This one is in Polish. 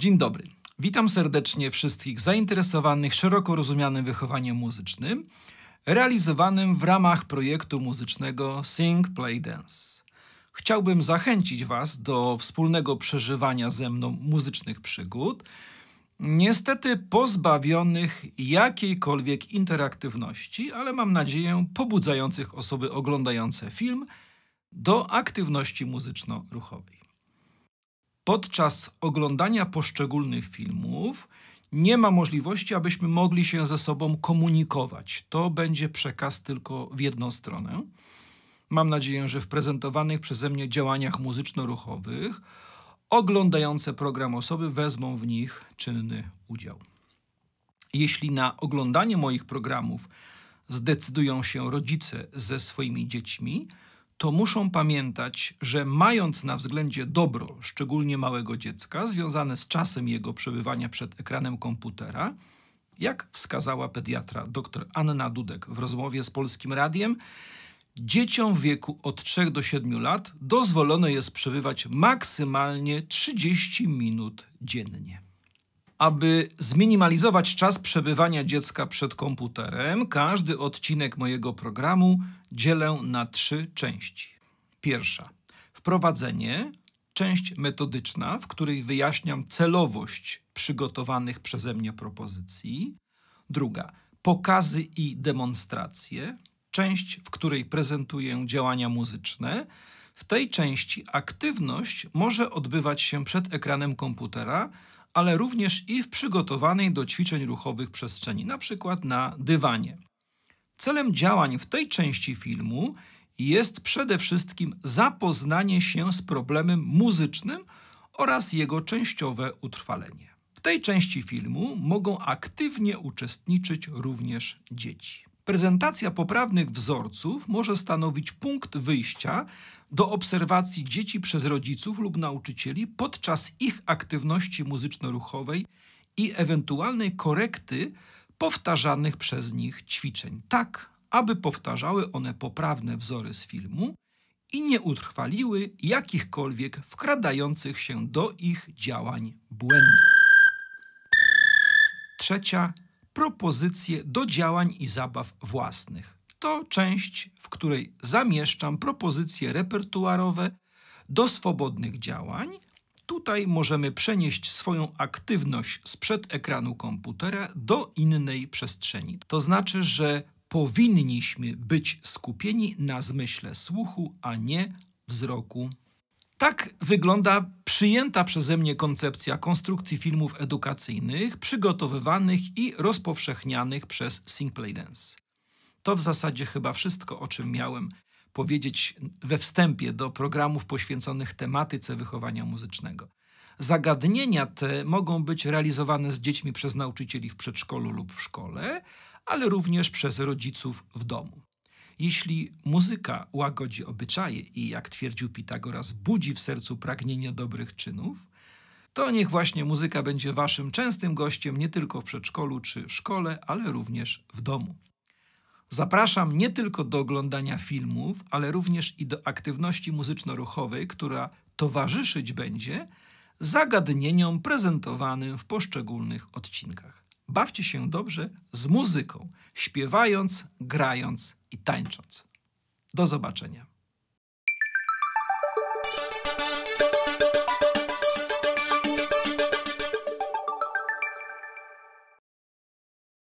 Dzień dobry. Witam serdecznie wszystkich zainteresowanych szeroko rozumianym wychowaniem muzycznym, realizowanym w ramach projektu muzycznego Sing Play Dance. Chciałbym zachęcić Was do wspólnego przeżywania ze mną muzycznych przygód, niestety pozbawionych jakiejkolwiek interaktywności, ale mam nadzieję pobudzających osoby oglądające film do aktywności muzyczno-ruchowej podczas oglądania poszczególnych filmów nie ma możliwości, abyśmy mogli się ze sobą komunikować. To będzie przekaz tylko w jedną stronę. Mam nadzieję, że w prezentowanych przeze mnie działaniach muzyczno-ruchowych oglądające program osoby wezmą w nich czynny udział. Jeśli na oglądanie moich programów zdecydują się rodzice ze swoimi dziećmi, to muszą pamiętać, że mając na względzie dobro, szczególnie małego dziecka, związane z czasem jego przebywania przed ekranem komputera, jak wskazała pediatra dr Anna Dudek w rozmowie z Polskim Radiem, dzieciom w wieku od 3 do 7 lat dozwolone jest przebywać maksymalnie 30 minut dziennie. Aby zminimalizować czas przebywania dziecka przed komputerem, każdy odcinek mojego programu dzielę na trzy części. Pierwsza wprowadzenie, część metodyczna, w której wyjaśniam celowość przygotowanych przeze mnie propozycji. Druga pokazy i demonstracje, część, w której prezentuję działania muzyczne. W tej części aktywność może odbywać się przed ekranem komputera, ale również i w przygotowanej do ćwiczeń ruchowych przestrzeni, na przykład na dywanie. Celem działań w tej części filmu jest przede wszystkim zapoznanie się z problemem muzycznym oraz jego częściowe utrwalenie. W tej części filmu mogą aktywnie uczestniczyć również dzieci. Prezentacja poprawnych wzorców może stanowić punkt wyjścia do obserwacji dzieci przez rodziców lub nauczycieli podczas ich aktywności muzyczno-ruchowej i ewentualnej korekty powtarzanych przez nich ćwiczeń, tak aby powtarzały one poprawne wzory z filmu i nie utrwaliły jakichkolwiek wkradających się do ich działań błędów. Trzecia propozycje do działań i zabaw własnych. To część, w której zamieszczam propozycje repertuarowe do swobodnych działań. Tutaj możemy przenieść swoją aktywność sprzed ekranu komputera do innej przestrzeni. To znaczy, że powinniśmy być skupieni na zmyśle słuchu, a nie wzroku. Tak wygląda przyjęta przeze mnie koncepcja konstrukcji filmów edukacyjnych przygotowywanych i rozpowszechnianych przez Singplay Dance. To w zasadzie chyba wszystko, o czym miałem powiedzieć we wstępie do programów poświęconych tematyce wychowania muzycznego. Zagadnienia te mogą być realizowane z dziećmi przez nauczycieli w przedszkolu lub w szkole, ale również przez rodziców w domu. Jeśli muzyka łagodzi obyczaje i, jak twierdził Pitagoras, budzi w sercu pragnienie dobrych czynów, to niech właśnie muzyka będzie waszym częstym gościem nie tylko w przedszkolu czy w szkole, ale również w domu. Zapraszam nie tylko do oglądania filmów, ale również i do aktywności muzyczno-ruchowej, która towarzyszyć będzie zagadnieniom prezentowanym w poszczególnych odcinkach. Bawcie się dobrze z muzyką, śpiewając, grając i tańcząc. Do zobaczenia.